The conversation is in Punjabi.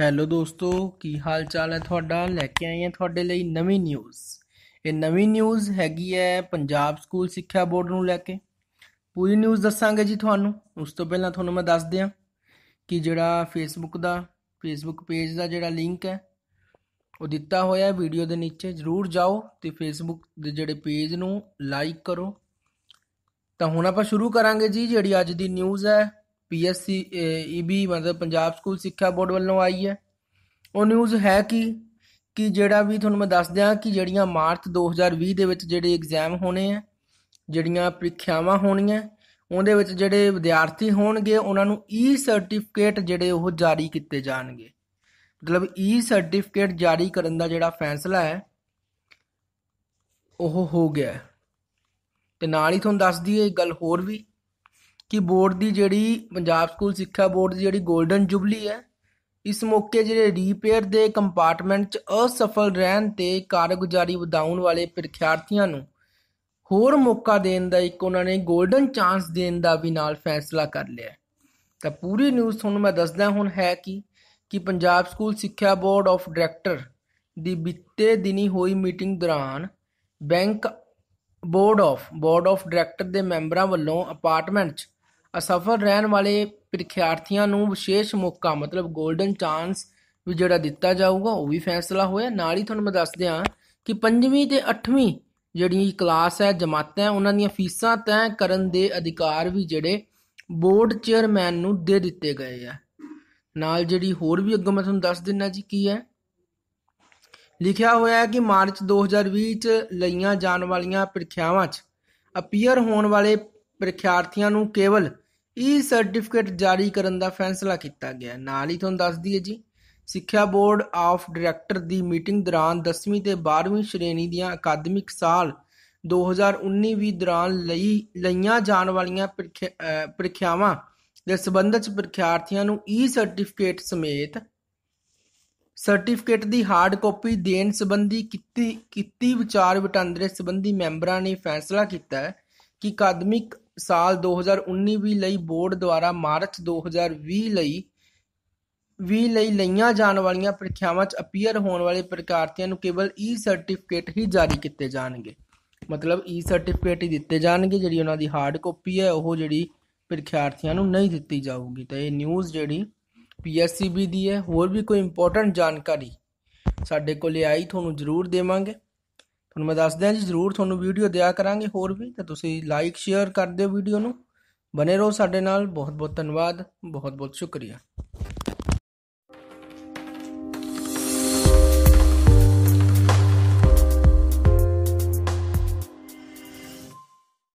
ਹੈਲੋ ਦੋਸਤੋ ਕੀ ਹਾਲ ਚਾਲ ਹੈ ਤੁਹਾਡਾ ਲੈ ਕੇ ਆਏ ਹਾਂ ਤੁਹਾਡੇ ਲਈ ਨਵੀਂ ਨਿਊਜ਼ ਇਹ ਨਵੀਂ ਨਿਊਜ਼ ਹੈਗੀ ਹੈ ਪੰਜਾਬ ਸਕੂਲ ਸਿੱਖਿਆ ਬੋਰਡ ਨੂੰ ਲੈ ਕੇ ਪੂਰੀ ਨਿਊਜ਼ ਦੱਸਾਂਗੇ ਜੀ ਤੁਹਾਨੂੰ ਉਸ ਤੋਂ ਪਹਿਲਾਂ ਤੁਹਾਨੂੰ ਮੈਂ ਦੱਸ ਦਿਆਂ ਕਿ ਜਿਹੜਾ ਫੇਸਬੁੱਕ ਦਾ ਫੇਸਬੁੱਕ ਪੇਜ ਦਾ ਜਿਹੜਾ ਲਿੰਕ ਹੈ ਉਹ ਦਿੱਤਾ ਹੋਇਆ ਹੈ ਵੀਡੀਓ ਦੇ ਨੀਚੇ ਜਰੂਰ ਜਾਓ ਤੇ ਫੇਸਬੁੱਕ ਦੇ ਜਿਹੜੇ ਪੇਜ ਨੂੰ ਲਾਈਕ ਕਰੋ ਤਾਂ ਹੁਣ ਆਪਾਂ ਸ਼ੁਰੂ ਕਰਾਂਗੇ ਜੀ ਜਿਹੜੀ ਅੱਜ ਦੀ ਨਿਊਜ਼ ਹੈ ਪੀਐਸਸੀ ਈਬੀ e ਮਤਲਬ ਪੰਜਾਬ ਸਕੂਲ ਸਿੱਖਿਆ ਬੋਰਡ ਵੱਲੋਂ ਆਈ ਹੈ ਉਹ ਨਿਊਜ਼ ਹੈ ਕਿ ਕਿ ਜਿਹੜਾ ਵੀ ਤੁਹਾਨੂੰ ਮੈਂ ਦੱਸ ਦਿਆਂ ਕਿ ਜਿਹੜੀਆਂ ਮਾਰਚ 2020 ਦੇ ਵਿੱਚ ਜਿਹੜੇ ਐਗਜ਼ਾਮ ਹੋਣੇ ਆ ਜਿਹੜੀਆਂ ਪ੍ਰੀਖਿਆਵਾਂ ਹੋਣੀਆਂ ਉਹਦੇ ਵਿੱਚ ਜਿਹੜੇ ਵਿਦਿਆਰਥੀ ਹੋਣਗੇ ਉਹਨਾਂ ਨੂੰ ਈ ਸਰਟੀਫਿਕੇਟ ਜਿਹੜੇ ਉਹ ਜਾਰੀ ਕੀਤੇ ਜਾਣਗੇ ਮਤਲਬ ਈ ਸਰਟੀਫਿਕੇਟ ਜਾਰੀ ਕਰਨ ਦਾ ਜਿਹੜਾ ਫੈਸਲਾ ਹੈ ਉਹ ਹੋ ਗਿਆ ਤੇ ਨਾਲ ਹੀ ਤੁਹਾਨੂੰ ਦੱਸ ਦਈਏ ਇੱਕ ਗੱਲ ਹੋਰ ਵੀ ਕਿ ਬੋਰਡ ਦੀ ਜਿਹੜੀ ਪੰਜਾਬ ਸਕੂਲ ਸਿੱਖਿਆ ਬੋਰਡ ਦੀ ਜਿਹੜੀ 골ਡਨ ਜੁਬਲੀ ਹੈ ਇਸ ਮੌਕੇ ਜਿਹੜੇ ਰੀਪੇਅਰ ਦੇ ਕੰਪਾਰਟਮੈਂਟ 'ਚ ਅਸਫਲ ਰਹਿਣ ਤੇ ਕਾਰਗੁਜ਼ਾਰੀ ਵਧਾਉਣ ਵਾਲੇ ਪ੍ਰੀਖਿਆਰਥੀਆਂ ਨੂੰ ਹੋਰ ਮੌਕਾ ਦੇਣ ਦਾ ਇੱਕ ਉਹਨਾਂ ਨੇ 골ਡਨ ਚਾਂਸ ਦੇਣ ਦਾ ਵੀ ਨਾਲ ਫੈਸਲਾ ਕਰ ਲਿਆ ਤਾਂ ਪੂਰੀ ਨਿਊਜ਼ ਤੁਹਾਨੂੰ ਮੈਂ ਦੱਸਦਾ ਹੁਣ ਹੈ ਕਿ ਕਿ ਪੰਜਾਬ ਸਕੂਲ ਸਿੱਖਿਆ ਬੋਰਡ ਆਫ ਡਾਇਰੈਕਟਰ ਦੀ ਬਿੱਤੇ ਦਿਨੀ ਹੋਈ ਮੀਟਿੰਗ ਦੌਰਾਨ bank board of board of director ਦੇ ਮੈਂਬਰਾਂ ਵੱਲੋਂ ਅਪਾਰਟਮੈਂਟ 'ਚ ਅਸਫਲ ਰਹਿਣ ਵਾਲੇ ਪ੍ਰੀਖਿਆਰਥੀਆਂ ਨੂੰ ਵਿਸ਼ੇਸ਼ ਮੌਕਾ ਮਤਲਬ 골ਡਨ ਚਾਂਸ ਵੀ ਜਿਹੜਾ ਦਿੱਤਾ ਜਾਊਗਾ ਉਹ ਵੀ ਫੈਸਲਾ ਹੋਇਆ ਨਾਲ ਹੀ ਤੁਹਾਨੂੰ ਮੈਂ ਦੱਸ ਦਿਆਂ ਕਿ 5ਵੀਂ ਤੇ 8ਵੀਂ ਜਿਹੜੀ ਕਲਾਸ ਹੈ ਜਮਾਤਾਂ ਉਹਨਾਂ ਦੀਆਂ ਫੀਸਾਂ ਤੈਅ ਕਰਨ ਦੇ ਅਧਿਕਾਰ ਵੀ ਜਿਹੜੇ ਬੋਰਡ ਚੇਅਰਮੈਨ ਨੂੰ ਦੇ ਦਿੱਤੇ ਗਏ ਆ ਨਾਲ ਜਿਹੜੀ ਹੋਰ ਵੀ ਅੱਗੇ ਮੈਂ ਤੁਹਾਨੂੰ ਦੱਸ ਦਿੰਨਾ ਜੀ ਕੀ ਹੈ ਲਿਖਿਆ ਹੋਇਆ ਹੈ ਕਿ ਮਾਰਚ 2020 ਚ ਲਈਆਂ ਜਾਣ ਵਾਲੀਆਂ ਪ੍ਰੀਖਿਆਵਾਂ 'ਚ ਅਪੀਅਰ ਹੋਣ ਵਾਲੇ ਪ੍ਰੀਖਿਆਰਥੀਆਂ ਨੂੰ ਕੇਵਲ ਈ ਸਰਟੀਫਿਕੇਟ ਜਾਰੀ ਕਰਨ ਦਾ ਫੈਸਲਾ ਕੀਤਾ ਗਿਆ ਨਾਲ ਹੀ ਤੁਹਾਨੂੰ ਦੱਸ ਦਈਏ ਜੀ ਸਿੱਖਿਆ ਬੋਰਡ ਆਫ ਡਾਇਰੈਕਟਰ ਦੀ ਮੀਟਿੰਗ ਦੌਰਾਨ 10ਵੀਂ ਤੇ 12ਵੀਂ ਸ਼੍ਰੇਣੀ ਦੀਆਂ ਅਕਾਦਮਿਕ ਸਾਲ 2019-20 ਦੌਰਾਨ ਲਈ ਲਈਆਂ ਜਾਣ ਵਾਲੀਆਂ ਪ੍ਰੀਖਿਆਵਾਂ ਦੇ ਸਬੰਧ ਵਿੱਚ ਪ੍ਰੀਖਿਆਰਥੀਆਂ ਨੂੰ ਈ ਸਰਟੀਫਿਕੇਟ ਸਮੇਤ ਸਰਟੀਫਿਕੇਟ ਦੀ ਹਾਰਡ ਕਾਪੀ ਦੇਣ ਸੰਬੰਧੀ ਕੀਤੀ ਕੀਤੀ ਵਿਚਾਰ ਵਟਾਂਦਰੇ ਸੰਬੰਧੀ ਮੈਂਬਰਾਂ ਨੇ ਫੈਸਲਾ ਕੀਤਾ ਕਿ ਅਕਾਦਮਿਕ ਸਾਲ 2019-20 ਲਈ ਬੋਰਡ ਦੁਆਰਾ ਮਾਰਚ 2020 ਲਈ ਵੀ ਲਈ ਲਈਆਂ ਜਾਣ ਵਾਲੀਆਂ ਪ੍ਰੀਖਿਆਵਾਂ 'ਚ ਅਪੀਅਰ ਹੋਣ ਵਾਲੇ ਪ੍ਰਕਾਰਤੀਆਂ ਨੂੰ ਕੇਵਲ ਈ ਸਰਟੀਫਿਕੇਟ ਹੀ ਜਾਰੀ ਕੀਤੇ ਜਾਣਗੇ ਮਤਲਬ ਈ ਸਰਟੀਫਿਕੇਟ ਹੀ ਦਿੱਤੇ ਜਾਣਗੇ ਜਿਹੜੀ ਉਹਨਾਂ ਦੀ ਹਾਰਡ ਕਾਪੀ ਹੈ ਉਹ ਜਿਹੜੀ ਪ੍ਰੀਖਿਆਰਥੀਆਂ ਨੂੰ ਨਹੀਂ ਦਿੱਤੀ ਜਾਊਗੀ ਤਾਂ ਇਹ ਨਿਊਜ਼ ਜਿਹੜੀ ਪੀਐਸਸੀਬੀ ਦੀ ਹੈ ਹੋਰ ਵੀ ਕੋਈ ਇੰਪੋਰਟੈਂਟ ਜਾਣਕਾਰੀ ਸਾਡੇ ਕੋਲੇ ਆਈ ਤੁਹਾਨੂੰ ਜ਼ਰੂਰ ਦੇਵਾਂਗੇ ਤੁਹਾਨੂੰ ਮੈਂ ਦੱਸ ਦਿਆਂ ਜੀ ਜ਼ਰੂਰ ਤੁਹਾਨੂੰ ਵੀਡੀਓ ਦਿਆ ਕਰਾਂਗੇ ਹੋਰ ਵੀ ਤਾਂ ਤੁਸੀਂ ਲਾਈਕ ਸ਼ੇਅਰ ਕਰ ਦਿਓ ਵੀਡੀਓ ਨੂੰ ਬਨੇ ਰਹੋ ਸਾਡੇ ਨਾਲ ਬਹੁਤ ਬਹੁਤ ਧੰਨਵਾਦ ਬਹੁਤ ਬਹੁਤ ਸ਼ੁਕਰੀਆ